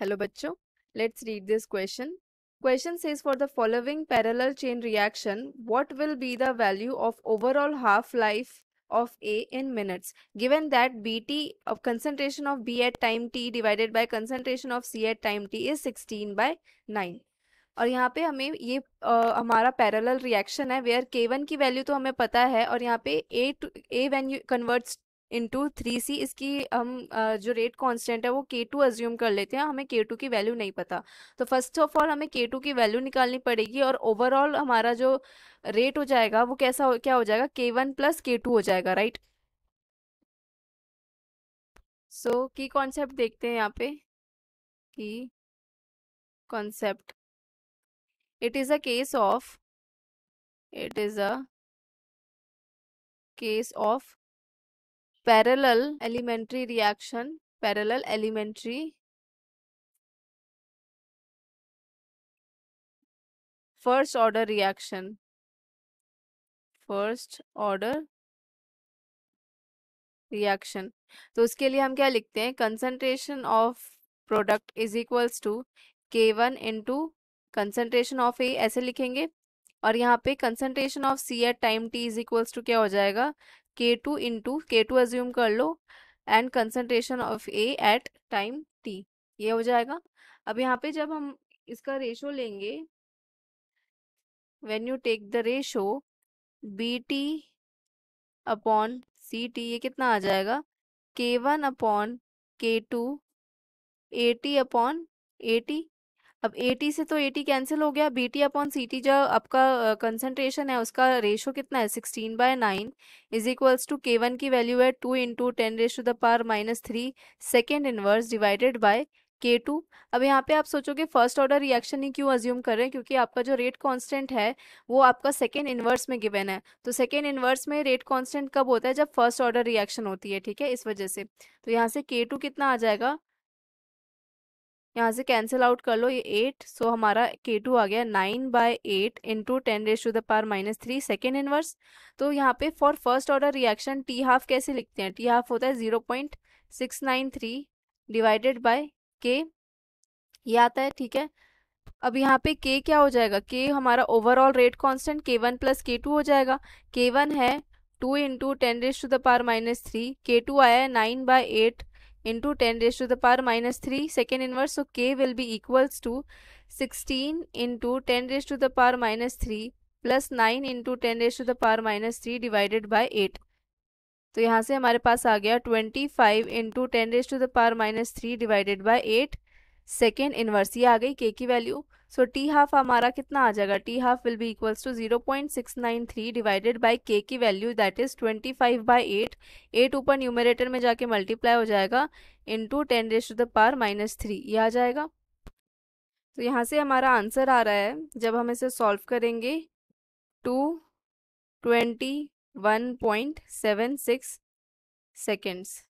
Hello बच्चों let's read this question question says for the following parallel chain reaction what will be the value of overall half life of A in minutes given that B T of concentration of B at time T divided by concentration of C at time T is 16 by 9 और यहाँ पे हमें ये आ, हमारा parallel reaction है where K1 की value तो हमें पता है और यहाँ पे A two A when you converts into three C इसकी हम जो रेट कांस्टेंट है वो के टू एज्यूम कर लेते हैं हमें के टू की वैल्यू नहीं पता तो फर्स्ट ऑफ ऑल हमें के टू की वैल्यू निकालनी पड़ेगी और ओवरऑल हमारा जो रेट हो जाएगा वो कैसा हो, क्या हो जाएगा K one plus K two हो जाएगा राइट सो की कॉन्सेप्ट देखते हैं यहाँ पे की concept it is a case of it is a case of parallel elementary reaction parallel elementary first order reaction first order reaction तो उसके लिए हम क्या लिखते हैं concentration of product is equals to K one into concentration of A ऐसे लिखेंगे और यहाँ पे concentration of C at time T is equals to क्या हो जाएगा K two in two K two assume कर लो and concentration of A at time T ये हो जाएगा अब यहाँ पे जब हम इसका रेशो लेंगे when you take the ratio B T upon C T ये कितना आ जाएगा K one upon K two A T upon A T अब टी से तो टी कैंसिल हो गया बी टी अपॉन टी जो आपका कंसनट्रेशन है उसका रेशो कितना है sixteen by nine is equals to K one की वैल्यू है two into ten raise to the power minus three second inverse divided by K two अब यहाँ पे आप सोचोगे फर्स्ट ऑर्डर रिएक्शन ही क्यों अज्यूम कर रहे हैं क्योंकि आपका जो रेट कांस्टेंट है वो आपका सेकेंड इन्वर्स में गिवन है तो सेकेंड इन्वर्स में रेट कांस्टेंट कब होता है जब फर्स्ट ऑर्डर रिएक्शन होती है ठीक है इस वजह से तो यहाँ से के टू कितना आ जाएगा यहाँ से कैंसिल आउट कर लो ये एट सो हमारा के टू आ गया nine by eight into ten raise to the power minus three second inverse तो यहाँ पे for first order reaction T half कैसे लिखते हैं टी हाफ होता है zero point six nine three divided by K ये आता है ठीक है अब यहाँ पे के क्या हो जाएगा के हमारा overall rate constant K one plus K two हो जाएगा के वन है two into ten raise to the power minus three K two आया है nine by eight into 10 raised to the power minus 3 second inverse so k will be equals to 16 into 10 raised to the power minus 3 plus nine into ten raise to the power minus three divided by eight तो यहाँ से हमारे पास आ गया twenty five into ten raise to the power minus three divided by eight second inverse ये आ गई के की वैल्यू सो टी हाफ हमारा कितना आ जाएगा T half will be equals to zero point six nine three divided by K की value that is twenty five by eight eight ऊपर न्यूमरेटर में जाके मल्टीप्लाई हो जाएगा into ten raise to the power minus three ये आ जाएगा तो यहाँ से हमारा आंसर आ रहा है जब हम इसे सॉल्व करेंगे two twenty one point seven six seconds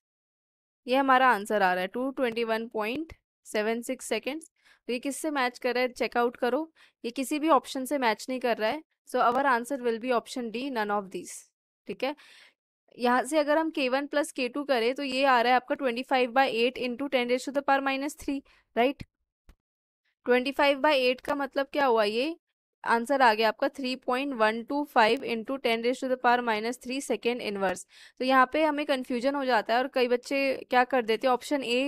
ये हमारा आंसर आ रहा है two twenty one point seven six seconds तो ये किससे मैच कर रहा है चेकआउट करो ये किसी भी ऑप्शन से मैच नहीं कर रहा है so our answer will be option D none of this ठीक है यहाँ से अगर हम के वन प्लस के टू करें तो ये आ रहा है आपका twenty five by eight into ten raise to the power minus three right twenty five by eight का मतलब क्या हुआ ये आंसर आ गया आपका 3.125 point one two five into ten raise to the power minus three second inverse तो यहाँ पे हमें कन्फ्यूजन हो जाता है और कई बच्चे क्या कर देते हैं ऑप्शन ए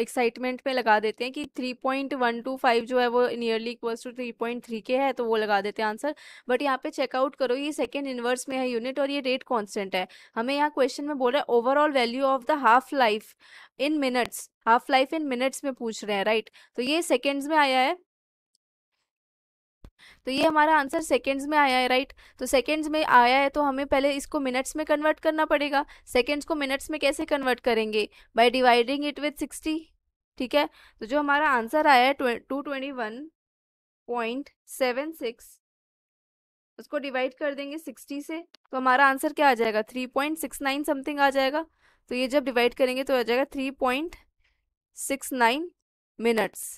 एक्साइटमेंट पे लगा देते हैं कि 3.125 जो है वो नियरली इक्वल्स टू 3.3 के है तो वो लगा देते हैं आंसर बट यहाँ पे चेकआउट करो ये सेकेंड इनवर्स में है यूनिट और ये रेट कॉन्स्टेंट है हमें यहाँ क्वेश्चन में बोल रहा है overall value of the half life in minutes half life in minutes में पूछ रहे हैं राइट right? तो ये सेकेंड्स में आया है तो ये हमारा आंसर सेकेंड्स में आया है राइट तो सेकेंड्स में आया है तो हमें पहले इसको मिनट्स में कन्वर्ट करना पड़ेगा सेकेंड्स को मिनट्स में कैसे कन्वर्ट करेंगे by dividing it with sixty ठीक है तो जो हमारा आंसर आया है two twenty one point seven six उसको डिवाइड कर देंगे सिक्सटी से तो हमारा आंसर क्या आ जाएगा three point six nine something आ जाएगा तो ये जब डिवाइड करेंगे तो आ जाएगा three point six nine minutes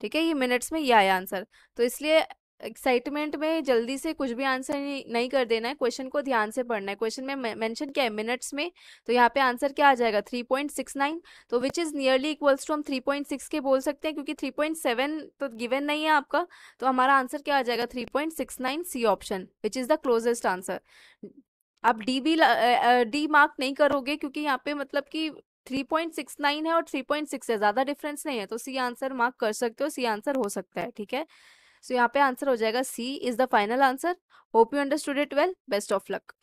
ठीक है ये मिनट्स में ये आया आंसर तो इसलिए एक्साइटमेंट में जल्दी से कुछ भी आंसर नहीं कर देना है क्वेश्चन को ध्यान से पढ़ना है क्वेश्चन में मेंशन क्या है मिनट्स में तो यहाँ पे आंसर क्या आ जाएगा 3.69 तो which is nearly equals to हम 3.6 के बोल सकते हैं क्योंकि 3.7 तो गिवन नहीं है आपका तो हमारा आंसर क्या आ जाएगा 3.69 C option which is the closest answer आप डी भी डी मार्क नहीं करोगे क्योंकि यहाँ पे मतलब कि 3.69 है और 3.6 है ज्यादा डिफरेंस नहीं है तो सी आंसर मार्क कर सकते हो सी आंसर हो सकता है ठीक है सो so, यहाँ पे आंसर हो जाएगा C is the final answer hope you understood it well best of luck